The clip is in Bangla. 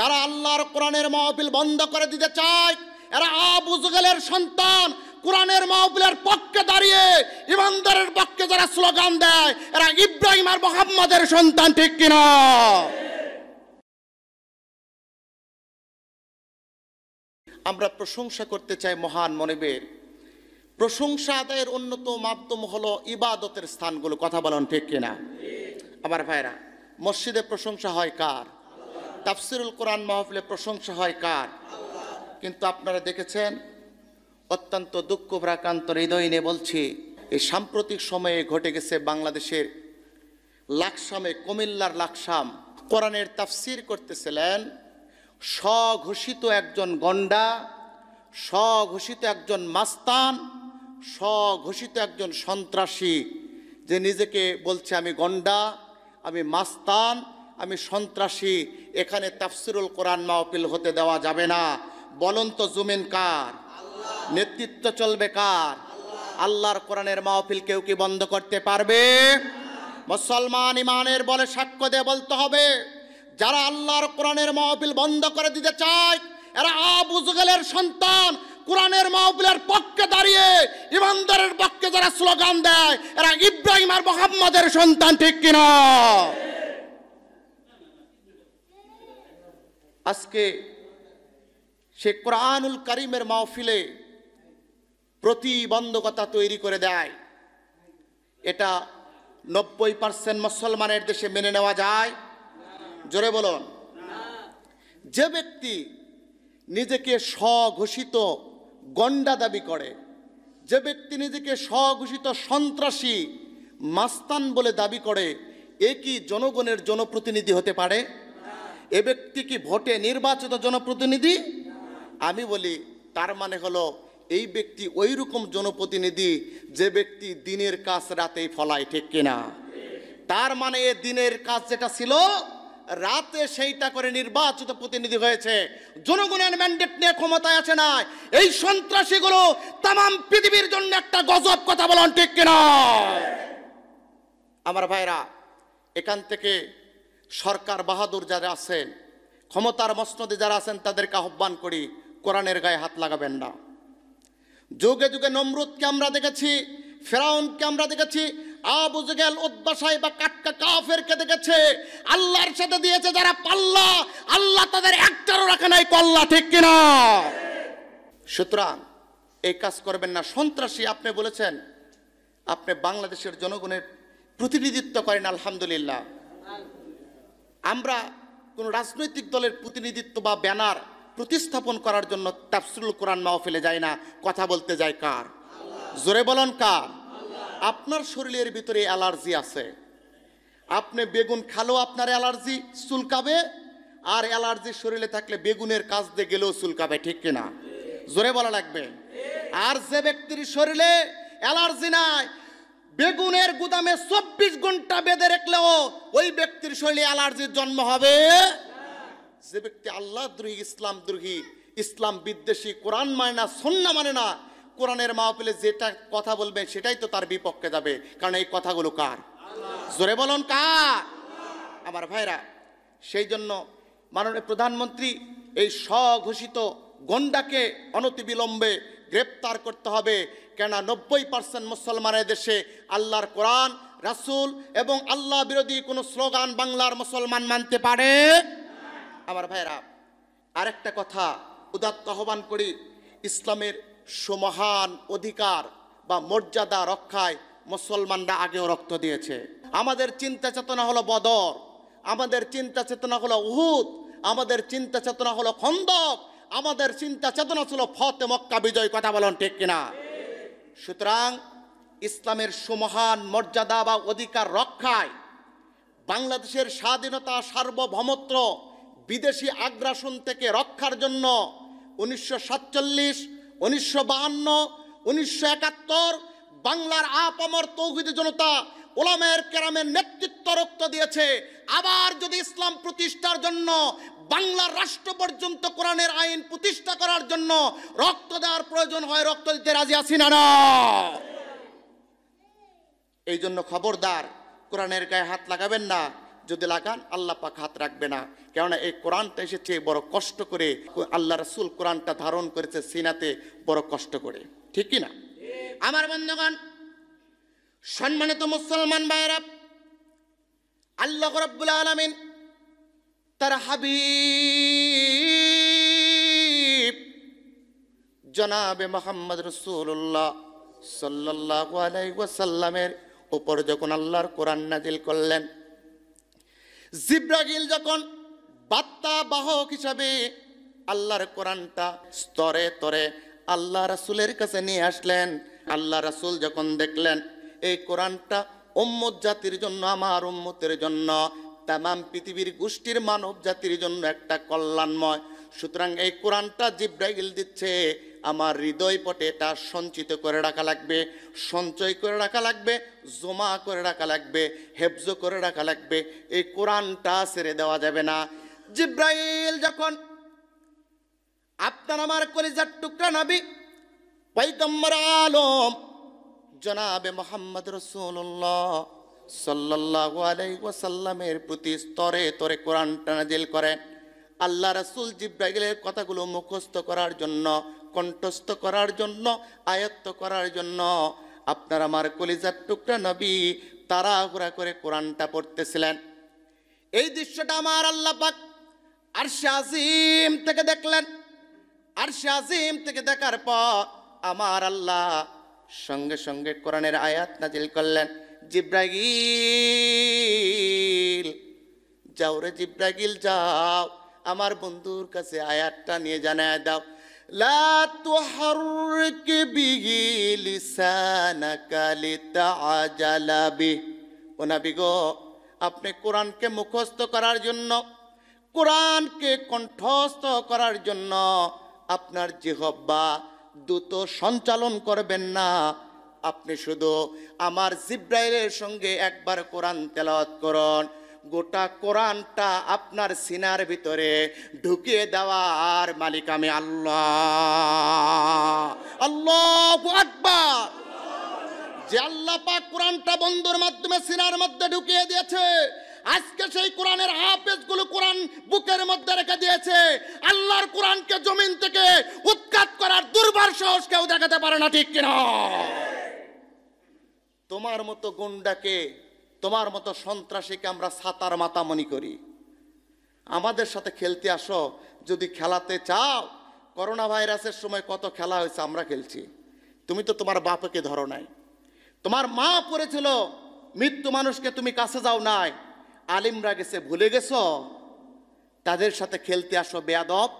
যারা আল্লাহর কোরআনের মহবিল বন্ধ করে দিতে চায় এরা আবুজগালের সন্তান কোরআনের মহবিলের পক্ষে দাঁড়িয়ে ইমানদারের পক্ষে যারা স্লোগান দেয় এরা ইব্রাহিম আর মোহাম্মদের সন্তান ঠিক কিনা আমরা প্রশংসা করতে চাই মহান মনিবের প্রশংসা আদায়ের অন্যতম মাধ্যম হলো ইবাদতের স্থানগুলো কথা বলুন ঠিক কিনা আমার ভাইরা মসজিদে প্রশংসা হয় কার তাফসিরুল কোরআন মহফিলে প্রশংসা হয় কার কিন্তু আপনারা দেখেছেন অত্যন্ত দুঃখ হৃদয় নিয়ে বলছি এই সাম্প্রতিক সময়ে ঘটে গেছে বাংলাদেশের লাকসামে কুমিল্লার লাকসাম কোরআনের তাফসির করতেছিলেন স্বঘোষিত একজন গন্ডা স্বঘোষিত একজন মাস্তান স্বঘোষিত একজন সন্ত্রাসী যে নিজেকে বলছে আমি গন্ডা আমি মাস্তান আমি সন্ত্রাসী এখানে তাফসিরুল কোরআন মাহপিল হতে দেওয়া যাবে না বলন্ত জুমিন কার নেতৃত্ব চলবে কার আল্লাহর কোরআনের মাহপিল কেউ কি বন্ধ করতে পারবে মুসলমান ইমানের বলে সাক্ষ্য দিয়ে বলতে হবে যারা আল্লাহর কোরআনের মাহপিল বন্ধ করে দিতে চায় এরা আবুজগেলের সন্তান কোরআনের মাহবিলের পক্ষে দাঁড়িয়ে ইমানদারের পক্ষে যারা স্লোগান দেয় এরা ইব্রাহিম আর মোহাম্মদের সন্তান ঠিক কিনা আজকে সে কোরআনুল করিমের মাহফিলে প্রতিবন্ধকতা তৈরি করে দেয় এটা নব্বই পার্সেন্ট মুসলমানের দেশে মেনে নেওয়া যায় জোরে বলুন যে ব্যক্তি নিজেকে স্বঘোষিত গণ্ডা দাবি করে যে ব্যক্তি নিজেকে স্বঘোষিত সন্ত্রাসী মাস্তান বলে দাবি করে এ কি জনগণের জনপ্রতিনিধি হতে পারে এ ব্যক্তি কি ভোটে নির্বাচিত জনপ্রতিনিধি আমি বলি তার মানে হলো এই ব্যক্তি ওই রকম জনপ্রতিনিধি যে ব্যক্তি দিনের কাজ রাতেই ফলায় ঠিক কিনা তার মানে এ দিনের কাজ যেটা ছিল রাতে সেইটা করে নির্বাচিত প্রতিনিধি হয়েছে জনগণের ম্যান্ডেট নিয়ে ক্ষমতায় আছে না এই সন্ত্রাসীগুলো তাম পৃথিবীর জন্য একটা গজব কথা বলেন ঠিক কিনা আমার ভাইরা এখান থেকে সরকার বাহাদুর যারা আছেন ক্ষমতার মসনদে যারা আছেন তাদেরকে আহ্বান করি কোরআনের গায়ে হাত লাগাবেন না যুগে যুগে নমরুদকে আমরা দেখেছি ফেরাউনকে আমরা দেখেছি আবু জেগেল উদ্বাসাই বা কাটকা কাফেরকে দেখেছে আল্লাহর সাথে দিয়েছে যারা পাল্লা আল্লাহ তাদের একটারও রাখে নাই কল্লা ঠিক কিনা সুতরাং এই কাজ করবেন না সন্ত্রাসী আপনি বলেছেন আপনি বাংলাদেশের জনগণের প্রতিনিধিত্ব করেন আলহামদুলিল্লাহ আমরা কোনো রাজনৈতিক দলের প্রতিনিধিত্ব বা ব্যানার প্রতিস্থাপন করার জন্য তাফসিরুল কোরআন মাহফিলে যায় না কথা বলতে যায় কার জোরে বলেন কার আপনার শরীরের ভিতরে অ্যালার্জি আছে আপনি বেগুন খালেও আপনার অ্যালার্জি চুলকাবে আর অ্যালার্জি শরীরে থাকলে বেগুনের কাজ দিয়ে গেলেও চুলকাবে ঠিক কিনা জোরে বলা লাগবে আর যে ব্যক্তির শরীরে অ্যালার্জি নাই বেগুনের গুদামে চব্বিশ ঘন্টা বেঁধে রাখলেও ওই ব্যক্তির শরীরে অ্যালার্জির জন্ম হবে যে ব্যক্তি আল্লাহ দ্রোহী ইসলাম দ্রোহী ইসলাম বিদ্বেষী কোরআন মানে না সন্না মানে না কোরআনের পেলে যেটা কথা বলবেন সেটাই তো তার বিপক্ষে যাবে কারণ এই কথাগুলো কার জোরে বলুন কার আমার ভাইরা সেই জন্য মাননীয় প্রধানমন্ত্রী এই স্বঘোষিত গন্ডাকে অনতিবিলম্বে গ্রেপ্তার করতে হবে কেননা নব্বই পার্সেন্ট মুসলমানের দেশে আল্লাহর কোরআন রাসুল এবং আল্লাহ বিরোধী কোনো স্লোগান বাংলার মুসলমান মানতে পারে আমার ভাইরা আরেকটা কথা উদাত্ত আহ্বান করি ইসলামের সমহান অধিকার বা মর্যাদা রক্ষায় মুসলমানরা আগেও রক্ত দিয়েছে আমাদের চিন্তা চেতনা হলো বদর আমাদের চিন্তা চেতনা হলো উহুদ আমাদের চিন্তা চেতনা হলো খন্দক আমাদের চিন্তা চেতনা ছিল ফতে মক্কা বিজয় কথা বলেন ঠিক কিনা সুতরাং ইসলামের সুমহান মর্যাদা বা অধিকার রক্ষায় বাংলাদেশের স্বাধীনতা সার্বভৌমত্ব বিদেশি আগ্রাসন থেকে রক্ষার জন্য উনিশশো সাতচল্লিশ উনিশশো বাহান্ন উনিশশো একাত্তর বাংলার আপমর তৌহিদি জনতা ওলামের কেরামের নেতৃত্ব রক্ত দিয়েছে আবার যদি ইসলাম প্রতিষ্ঠার জন্য বাংলা রাষ্ট্র পর্যন্ত কোরআনের আইন প্রতিষ্ঠা করার জন্য রক্ত দেওয়ার প্রয়োজন হয় রক্ত দিতে রাজি আছি না এই জন্য খবরদার কোরআনের গায়ে হাত লাগাবেন না যদি লাগান আল্লাহ পাক হাত রাখবে না কেননা এই কোরআনটা এসেছে বড় কষ্ট করে আল্লাহ রসুল কোরআনটা ধারণ করেছে সিনাতে বড় কষ্ট করে ঠিক কি না আমার বন্ধুগণ সম্মানিত মুসলমান ভাইরা আল্লাহ রব্বুল আলমিন তার হাবিব জনাবে মোহাম্মদ রসুল্লাহ সাল্লাহ আলাইসাল্লামের উপর যখন আল্লাহর কোরআন নাজিল করলেন জিব্রাগিল যখন বার্তা বাহক হিসাবে আল্লাহর কোরআনটা স্তরে তরে আল্লাহ রাসুলের কাছে নিয়ে আসলেন আল্লাহ রাসুল যখন দেখলেন এই কোরআনটা উম্মত জাতির জন্য আমার উম্মতের জন্য তামাম পৃথিবীর গোষ্ঠীর মানব জাতির জন্য একটা কল্যাণময় সুতরাং এই কোরআনটা জিব্রাইল দিচ্ছে আমার হৃদয় পটে এটা সঞ্চিত করে রাখা লাগবে সঞ্চয় করে রাখা লাগবে জমা করে রাখা লাগবে হেফজ করে রাখা লাগবে এই কোরআনটা ছেড়ে দেওয়া যাবে না জিব্রাইল যখন আপনার আমার কলিজার টুকরা নাবি পাইতম্বর আলম জনাবে মোহাম্মদ রসুল্লাহ সাল্লাহ প্রতি স্তরে তরে কোরআন টানাজিল করেন আল্লাহ রাসুল জিব্রাইলের কথাগুলো মুখস্থ করার জন্য কণ্ঠস্থ করার জন্য আয়ত্ত করার জন্য আপনার আমার কলিজার টুকরা নবী তারা তাড়াহুড়া করে কোরআনটা পড়তেছিলেন এই দৃশ্যটা আমার আল্লাহ পাক আর শাহিম থেকে দেখলেন আর শাহিম থেকে দেখার পর আমার আল্লাহ সঙ্গে সঙ্গে কোরআনের আয়াত নাজিল করলেন জিব্রাগিল যাও রে জিব্রাগিল যাও আমার বন্ধুর কাছে আয়াতটা নিয়ে জানায় দাও লা ও আপনি কোরআনকে মুখস্থ করার জন্য কোরআনকে কণ্ঠস্থ করার জন্য আপনার যে হব্বা দ্রুত সঞ্চালন করবেন না আপনি শুধু আমার জিব্রাইলের সঙ্গে একবার কোরআন তেলাওয়াত করুন গোটা কোরআনটা আপনার সিনার ভিতরে ঢুকিয়ে দেওয়ার মালিক আমি আল্লাহ আল্লাহ আকবার যে আল্লাহ পাক কোরআনটা বন্ধুর মাধ্যমে সিনার মধ্যে ঢুকিয়ে দিয়েছে আজকে সেই কোরআনের হাফেজগুলো কোরআন বুকের মধ্যে রেখে দিয়েছে আল্লাহর কোরআনকে জমিন থেকে উৎখাত করার দুর্বার সাহস কেউ দেখাতে পারে না ঠিক কিনা তোমার মতো গুন্ডাকে তোমার মতো সন্ত্রাসীকে আমরা সাতার মাতা করি আমাদের সাথে খেলতে আসো যদি খেলাতে চাও করোনা ভাইরাসের সময় কত খেলা হয়েছে আমরা খেলছি তুমি তো তোমার বাপকে ধরো নাই তোমার মা পড়েছিল মৃত্যু মানুষকে তুমি কাছে যাও নাই আলিমরা গেছে ভুলে গেছ তাদের সাথে খেলতে আসো বেয়াদব